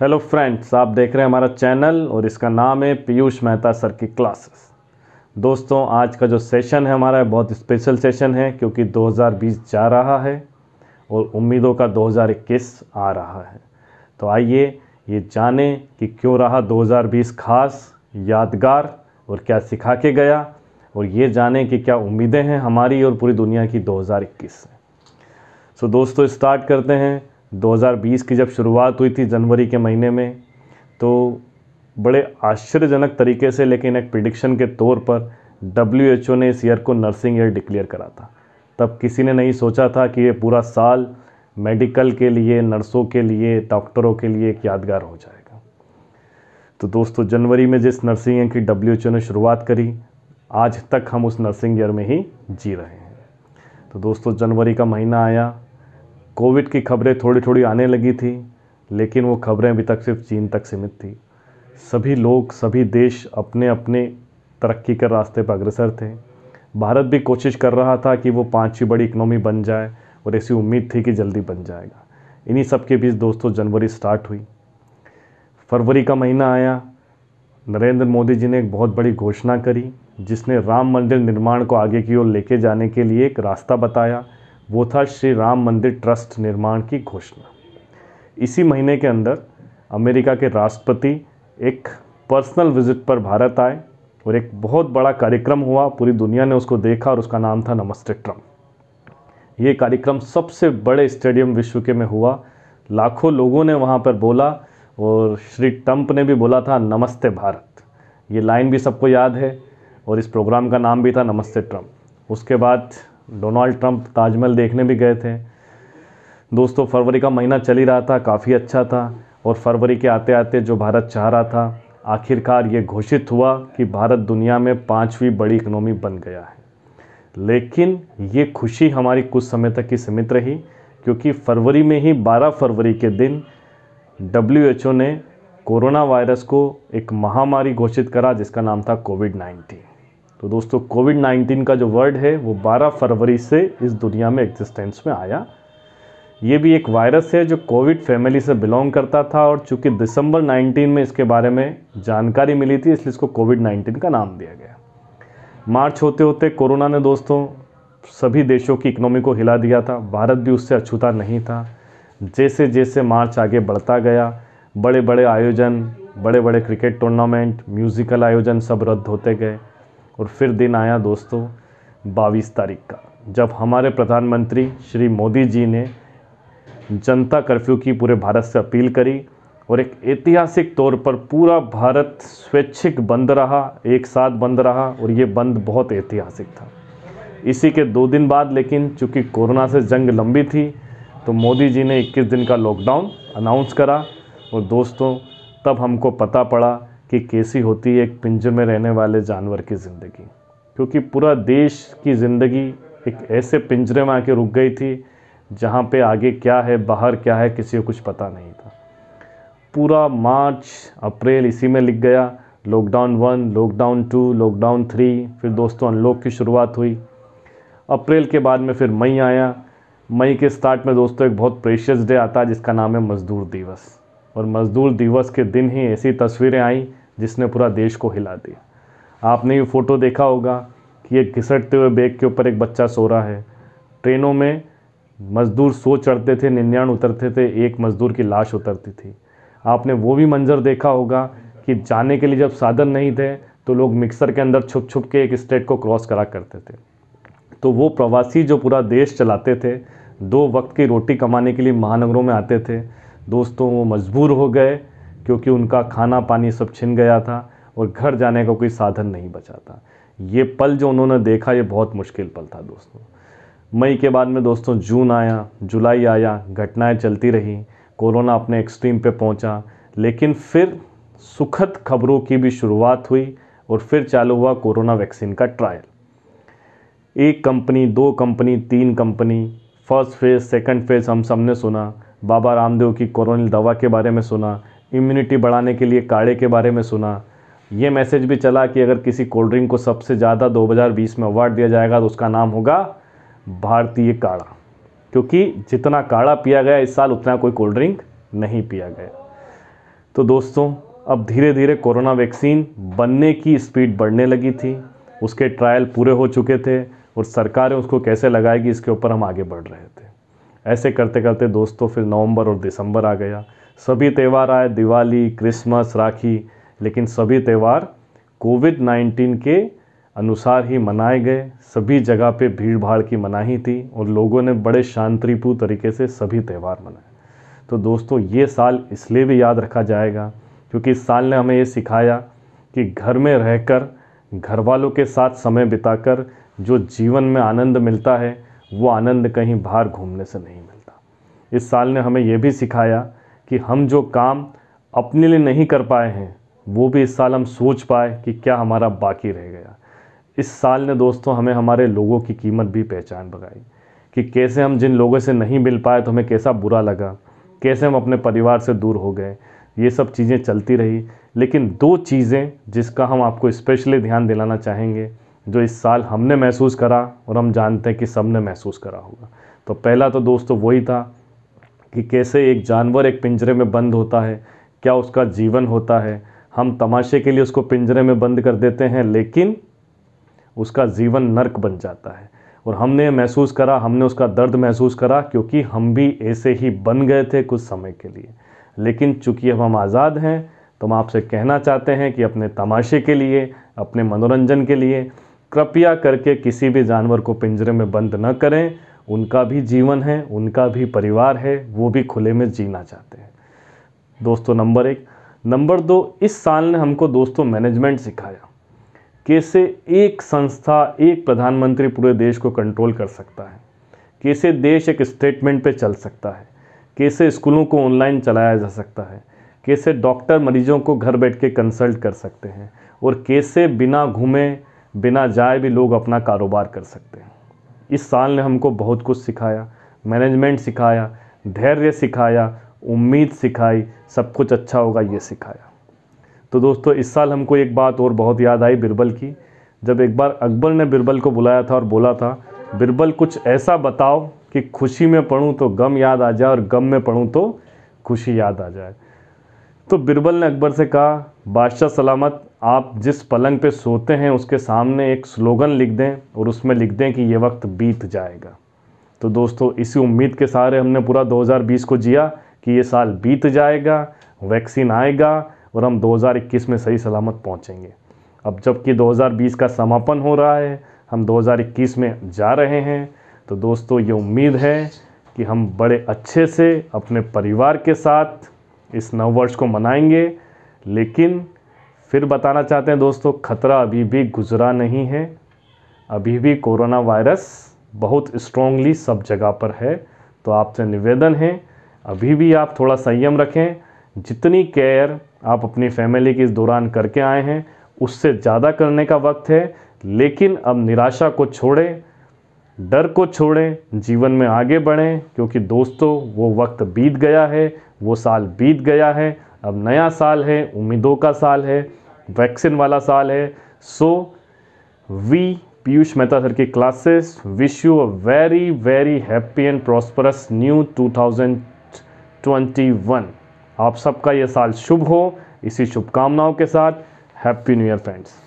hello friends आप देख रहे हैं हमारा चैनल और इसका नाम है पीयूष मेहता सर की क्लासेस दोस्तों आज का जो सेशन है हमारा बहुत स्पेशल सेशन है क्योंकि 2020 जा रहा है और उम्मीदों का 2021 आ रहा है तो आइए ये जाने कि क्यों रहा 2020 खास यादगार और क्या सिखा के गया और ये जाने कि क्या उम्मीदें हैं हमारी और पूरी दुनिया की दो सो so, दोस्तों स्टार्ट करते हैं 2020 की जब शुरुआत हुई थी जनवरी के महीने में तो बड़े आश्चर्यजनक तरीके से लेकिन एक प्रिडिक्शन के तौर पर डब्ल्यू ने इस ईयर को नर्सिंग ईयर डिक्लेयर करा था तब किसी ने नहीं सोचा था कि ये पूरा साल मेडिकल के लिए नर्सों के लिए डॉक्टरों के लिए एक यादगार हो जाएगा तो दोस्तों जनवरी में जिस नर्सिंग ईयर की डब्ल्यू ने शुरुआत करी आज तक हम उस नर्सिंग ईयर में ही जी रहे हैं तो दोस्तों जनवरी का महीना आया कोविड की खबरें थोड़ी थोड़ी आने लगी थी लेकिन वो खबरें अभी तक सिर्फ चीन तक सीमित थी सभी लोग सभी देश अपने अपने तरक्की के रास्ते पर अग्रसर थे भारत भी कोशिश कर रहा था कि वो पाँचवीं बड़ी इकनॉमी बन जाए और ऐसी उम्मीद थी कि जल्दी बन जाएगा इन्हीं सब के बीच दोस्तों जनवरी स्टार्ट हुई फरवरी का महीना आया नरेंद्र मोदी जी ने एक बहुत बड़ी घोषणा करी जिसने राम मंदिर निर्माण को आगे की ओर लेके जाने के लिए एक रास्ता बताया वो था श्री राम मंदिर ट्रस्ट निर्माण की घोषणा इसी महीने के अंदर अमेरिका के राष्ट्रपति एक पर्सनल विजिट पर भारत आए और एक बहुत बड़ा कार्यक्रम हुआ पूरी दुनिया ने उसको देखा और उसका नाम था नमस्ते ट्रम्प ये कार्यक्रम सबसे बड़े स्टेडियम विश्व के में हुआ लाखों लोगों ने वहाँ पर बोला और श्री ट्रम्प ने भी बोला था नमस्ते भारत ये लाइन भी सबको याद है और इस प्रोग्राम का नाम भी था नमस्ते ट्रम्प उसके बाद डोनाल्ड ट्रंप ताजमहल देखने भी गए थे दोस्तों फरवरी का महीना चल ही रहा था काफ़ी अच्छा था और फरवरी के आते आते जो भारत चाह रहा था आखिरकार ये घोषित हुआ कि भारत दुनिया में पाँचवीं बड़ी इकनॉमी बन गया है लेकिन ये खुशी हमारी कुछ समय तक ही सीमित रही क्योंकि फरवरी में ही 12 फरवरी के दिन डब्ल्यू ने कोरोना वायरस को एक महामारी घोषित करा जिसका नाम था कोविड नाइन्टीन तो दोस्तों कोविड 19 का जो वर्ड है वो 12 फरवरी से इस दुनिया में एग्जिस्टेंस में आया ये भी एक वायरस है जो कोविड फैमिली से बिलोंग करता था और चूँकि दिसंबर 19 में इसके बारे में जानकारी मिली थी इसलिए इसको कोविड 19 का नाम दिया गया मार्च होते होते कोरोना ने दोस्तों सभी देशों की इकनॉमी को हिला दिया था भारत भी उससे अछूता नहीं था जैसे जैसे मार्च आगे बढ़ता गया बड़े बड़े आयोजन बड़े बड़े क्रिकेट टूर्नामेंट म्यूज़िकल आयोजन सब रद्द होते गए और फिर दिन आया दोस्तों बाईस तारीख का जब हमारे प्रधानमंत्री श्री मोदी जी ने जनता कर्फ्यू की पूरे भारत से अपील करी और एक ऐतिहासिक तौर पर पूरा भारत स्वैच्छिक बंद रहा एक साथ बंद रहा और ये बंद बहुत ऐतिहासिक था इसी के दो दिन बाद लेकिन चूंकि कोरोना से जंग लंबी थी तो मोदी जी ने 21 दिन का लॉकडाउन अनाउंस करा और दोस्तों तब हमको पता पड़ा कि कैसी होती है एक पिंजर में रहने वाले जानवर की ज़िंदगी क्योंकि पूरा देश की ज़िंदगी एक ऐसे पिंजरे में आके रुक गई थी जहाँ पे आगे क्या है बाहर क्या है किसी को कुछ पता नहीं था पूरा मार्च अप्रैल इसी में लिख गया lockdown one lockdown two lockdown three फिर दोस्तों अनलॉक की शुरुआत हुई अप्रैल के बाद में फिर मई आया मई के स्टार्ट में दोस्तों एक बहुत प्रेशियस डे आता है जिसका नाम है मज़दूर दिवस और मज़दूर दिवस के दिन ही ऐसी तस्वीरें आईं जिसने पूरा देश को हिला दिया आपने ये फ़ोटो देखा होगा कि एक घिसटते हुए बैग के ऊपर एक बच्चा सो रहा है ट्रेनों में मज़दूर सो चढ़ते थे निन्यान उतरते थे एक मज़दूर की लाश उतरती थी आपने वो भी मंजर देखा होगा कि जाने के लिए जब साधन नहीं थे तो लोग मिक्सर के अंदर छुप छुप के एक स्टेट को क्रॉस करा करते थे तो वो प्रवासी जो पूरा देश चलाते थे दो वक्त की रोटी कमाने के लिए महानगरों में आते थे दोस्तों वो मजबूर हो गए क्योंकि उनका खाना पानी सब छिन गया था और घर जाने का कोई साधन नहीं बचा था ये पल जो उन्होंने देखा ये बहुत मुश्किल पल था दोस्तों मई के बाद में दोस्तों जून आया जुलाई आया घटनाएं चलती रही कोरोना अपने एक्सट्रीम पे पहुंचा लेकिन फिर सुखद खबरों की भी शुरुआत हुई और फिर चालू हुआ कोरोना वैक्सीन का ट्रायल एक कंपनी दो कंपनी तीन company first phase second phase हम सब ने सुना बाबा रामदेव की कोरोनल दवा के बारे में सुना इम्यूनिटी बढ़ाने के लिए काढ़े के बारे में सुना ये मैसेज भी चला कि अगर किसी कोल्ड ड्रिंक को सबसे ज़्यादा 2020 में अवार्ड दिया जाएगा तो उसका नाम होगा भारतीय काढ़ा क्योंकि जितना काढ़ा पिया गया इस साल उतना कोई कोल्ड ड्रिंक नहीं पिया गया तो दोस्तों अब धीरे धीरे कोरोना वैक्सीन बनने की स्पीड बढ़ने लगी थी उसके ट्रायल पूरे हो चुके थे और सरकारें उसको कैसे लगाएगी इसके ऊपर हम आगे बढ़ रहे थे ऐसे करते करते दोस्तों फिर नवंबर और दिसंबर आ गया सभी त्यौहार आए दिवाली क्रिसमस राखी लेकिन सभी त्यौहार कोविड 19 के अनुसार ही मनाए गए सभी जगह पे भीड़ भाड़ की मनाही थी और लोगों ने बड़े शांतिपूर्ण तरीके से सभी त्यौहार मनाए तो दोस्तों ये साल इसलिए भी याद रखा जाएगा क्योंकि इस साल ने हमें ये सिखाया कि घर में रहकर घर वालों के साथ समय बिताकर जो जीवन में आनंद मिलता है वो आनंद कहीं बाहर घूमने से नहीं मिलता इस साल ने हमें यह भी सिखाया कि हम जो काम अपने लिए नहीं कर पाए हैं वो भी इस साल हम सोच पाए कि क्या हमारा बाकी रह गया इस साल ने दोस्तों हमें हमारे लोगों की कीमत भी पहचान बनाई कि कैसे हम जिन लोगों से नहीं मिल पाए तो हमें कैसा बुरा लगा कैसे हम अपने परिवार से दूर हो गए ये सब चीज़ें चलती रही लेकिन दो चीज़ें जिसका हम आपको स्पेशली ध्यान दिलाना चाहेंगे जो इस साल हमने महसूस करा और हम जानते हैं कि सब ने महसूस करा होगा तो पहला तो दोस्तों वही था कि कैसे एक जानवर एक पिंजरे में बंद होता है क्या उसका जीवन होता है हम तमाशे के लिए उसको पिंजरे में बंद कर देते हैं लेकिन उसका जीवन नर्क बन जाता है और हमने महसूस करा हमने उसका दर्द महसूस करा क्योंकि हम भी ऐसे ही बन गए थे कुछ समय के लिए लेकिन चूंकि अब हम आज़ाद हैं तो हम आपसे कहना चाहते हैं कि अपने तमाशे के लिए अपने मनोरंजन के लिए कृपया करके किसी भी जानवर को पिंजरे में बंद न करें उनका भी जीवन है उनका भी परिवार है वो भी खुले में जीना चाहते हैं दोस्तों नंबर एक नंबर दो इस साल ने हमको दोस्तों मैनेजमेंट सिखाया कैसे एक संस्था एक प्रधानमंत्री पूरे देश को कंट्रोल कर सकता है कैसे देश एक स्टेटमेंट पे चल सकता है कैसे स्कूलों को ऑनलाइन चलाया जा सकता है कैसे डॉक्टर मरीजों को घर बैठ के कंसल्ट कर सकते हैं और कैसे बिना घूमे बिना जाए भी लोग अपना कारोबार कर सकते हैं इस साल ने हमको बहुत कुछ सिखाया मैनेजमेंट सिखाया धैर्य सिखाया उम्मीद सिखाई सब कुछ अच्छा होगा ये सिखाया तो दोस्तों इस साल हमको एक बात और बहुत याद आई बिरबल की जब एक बार अकबर ने बिरबल को बुलाया था और बोला था बिरबल कुछ ऐसा बताओ कि खुशी में पढ़ूँ तो गम याद आ जाए और गम में पढ़ूँ तो खुशी याद आ जाए तो बिरबल ने अकबर से कहा बादशाह सलामत आप जिस पलंग पे सोते हैं उसके सामने एक स्लोगन लिख दें और उसमें लिख दें कि ये वक्त बीत जाएगा तो दोस्तों इसी उम्मीद के सहारे हमने पूरा 2020 को जिया कि ये साल बीत जाएगा वैक्सीन आएगा और हम 2021 में सही सलामत पहुंचेंगे अब जबकि 2020 का समापन हो रहा है हम 2021 में जा रहे हैं तो दोस्तों ये उम्मीद है कि हम बड़े अच्छे से अपने परिवार के साथ इस नववर्ष को मनाएंगे लेकिन फिर बताना चाहते हैं दोस्तों खतरा अभी भी गुजरा नहीं है अभी भी कोरोना वायरस बहुत स्ट्रॉन्गली सब जगह पर है तो आपसे निवेदन है अभी भी आप थोड़ा संयम रखें जितनी केयर आप अपनी फैमिली की इस दौरान करके आए हैं उससे ज़्यादा करने का वक्त है लेकिन अब निराशा को छोड़ें डर को छोड़ें जीवन में आगे बढ़ें क्योंकि दोस्तों वो वक्त बीत गया है वो साल बीत गया है अब नया साल है उम्मीदों का साल है वैक्सीन वाला साल है so we Piyush Mehta sir की classes wish you a very very happy and prosperous new 2021 आप सबका ये साल शुभ हो इसी शुभकामनाओं के साथ हैप्पी न्यू ईयर फ्रेंड्स